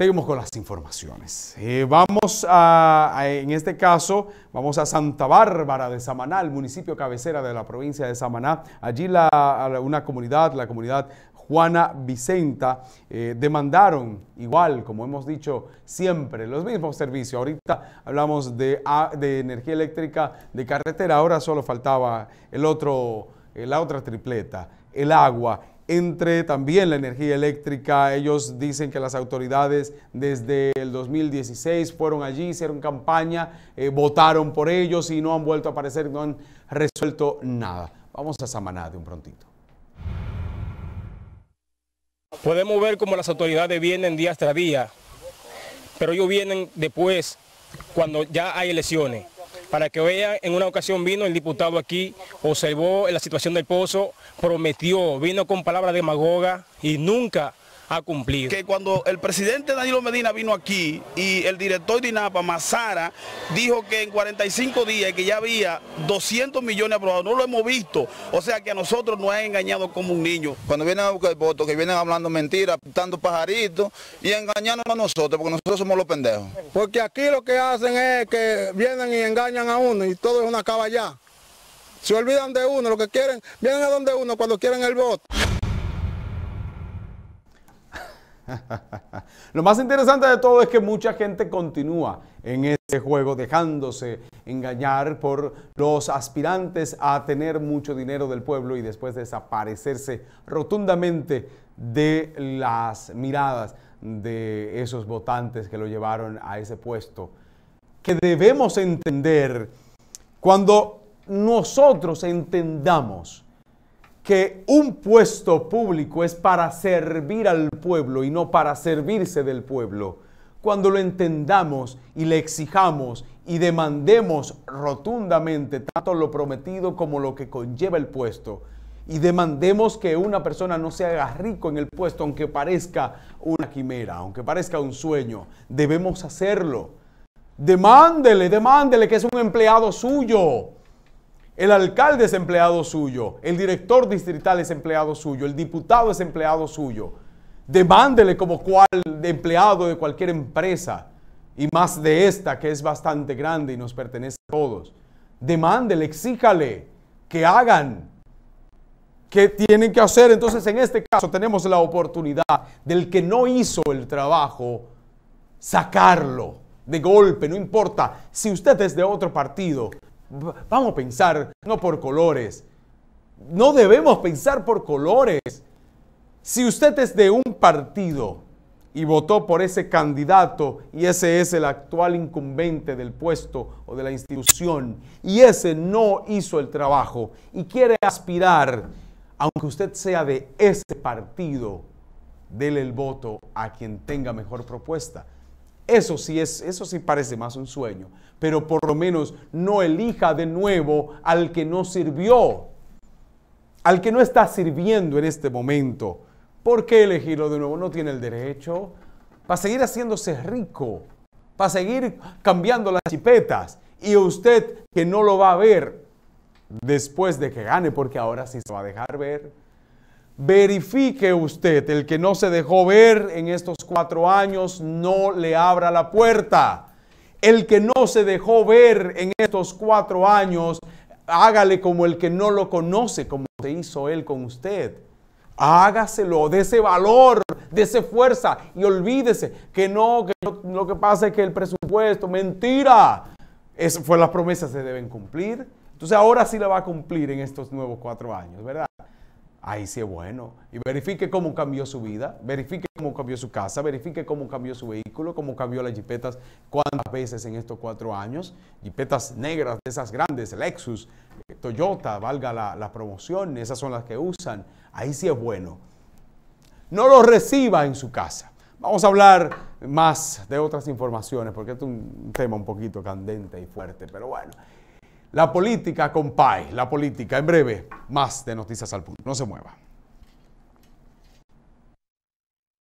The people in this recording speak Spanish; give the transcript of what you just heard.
Seguimos con las informaciones. Eh, vamos a, en este caso, vamos a Santa Bárbara de Samaná, el municipio cabecera de la provincia de Samaná. Allí una comunidad, la comunidad Juana Vicenta, eh, demandaron, igual como hemos dicho siempre, los mismos servicios. Ahorita hablamos de, de energía eléctrica de carretera, ahora solo faltaba el otro, eh, la otra tripleta, el agua entre también la energía eléctrica. Ellos dicen que las autoridades desde el 2016 fueron allí, hicieron campaña, eh, votaron por ellos y no han vuelto a aparecer, no han resuelto nada. Vamos a Samaná de un prontito. Podemos ver cómo las autoridades vienen día tras día, pero ellos vienen después, cuando ya hay elecciones. Para que vea, en una ocasión vino el diputado aquí, observó la situación del pozo, prometió, vino con palabras demagoga y nunca cumplido. Que cuando el presidente Danilo Medina vino aquí y el director de INAPA, Mazara, dijo que en 45 días que ya había 200 millones aprobados, no lo hemos visto. O sea que a nosotros nos han engañado como un niño. Cuando vienen a buscar votos, que vienen hablando mentiras, dando pajaritos y engañando a nosotros, porque nosotros somos los pendejos. Porque aquí lo que hacen es que vienen y engañan a uno y todo es una caballá. Se olvidan de uno, lo que quieren, vienen a donde uno cuando quieren el voto. Lo más interesante de todo es que mucha gente continúa en ese juego dejándose engañar por los aspirantes a tener mucho dinero del pueblo y después desaparecerse rotundamente de las miradas de esos votantes que lo llevaron a ese puesto. Que debemos entender cuando nosotros entendamos que un puesto público es para servir al pueblo y no para servirse del pueblo. Cuando lo entendamos y le exijamos y demandemos rotundamente tanto lo prometido como lo que conlleva el puesto, y demandemos que una persona no se haga rico en el puesto, aunque parezca una quimera, aunque parezca un sueño, debemos hacerlo. Demándele, demándele que es un empleado suyo el alcalde es empleado suyo, el director distrital es empleado suyo, el diputado es empleado suyo. Demándele como cual empleado de cualquier empresa, y más de esta que es bastante grande y nos pertenece a todos. Demándele, exíjale que hagan ¿Qué tienen que hacer? Entonces, en este caso tenemos la oportunidad del que no hizo el trabajo, sacarlo de golpe, no importa. Si usted es de otro partido, Vamos a pensar no por colores. No debemos pensar por colores. Si usted es de un partido y votó por ese candidato y ese es el actual incumbente del puesto o de la institución y ese no hizo el trabajo y quiere aspirar, aunque usted sea de ese partido, dele el voto a quien tenga mejor propuesta. Eso sí, es, eso sí parece más un sueño, pero por lo menos no elija de nuevo al que no sirvió, al que no está sirviendo en este momento. ¿Por qué elegirlo de nuevo? No tiene el derecho. Para seguir haciéndose rico, para seguir cambiando las chipetas. Y usted que no lo va a ver después de que gane, porque ahora sí se va a dejar ver, Verifique usted, el que no se dejó ver en estos cuatro años, no le abra la puerta. El que no se dejó ver en estos cuatro años, hágale como el que no lo conoce, como se hizo él con usted. Hágaselo, de ese valor, de esa fuerza y olvídese que no, que lo que pasa es que el presupuesto, mentira. Es, fue las promesas se deben cumplir. Entonces ahora sí la va a cumplir en estos nuevos cuatro años, ¿verdad? Ahí sí es bueno. Y verifique cómo cambió su vida, verifique cómo cambió su casa, verifique cómo cambió su vehículo, cómo cambió las jipetas, cuántas veces en estos cuatro años. Jipetas negras, de esas grandes, Lexus, Toyota, valga la, la promoción, esas son las que usan. Ahí sí es bueno. No lo reciba en su casa. Vamos a hablar más de otras informaciones porque es un tema un poquito candente y fuerte, pero bueno. La política, con PAE. la política. En breve, más de Noticias al Punto. No se mueva.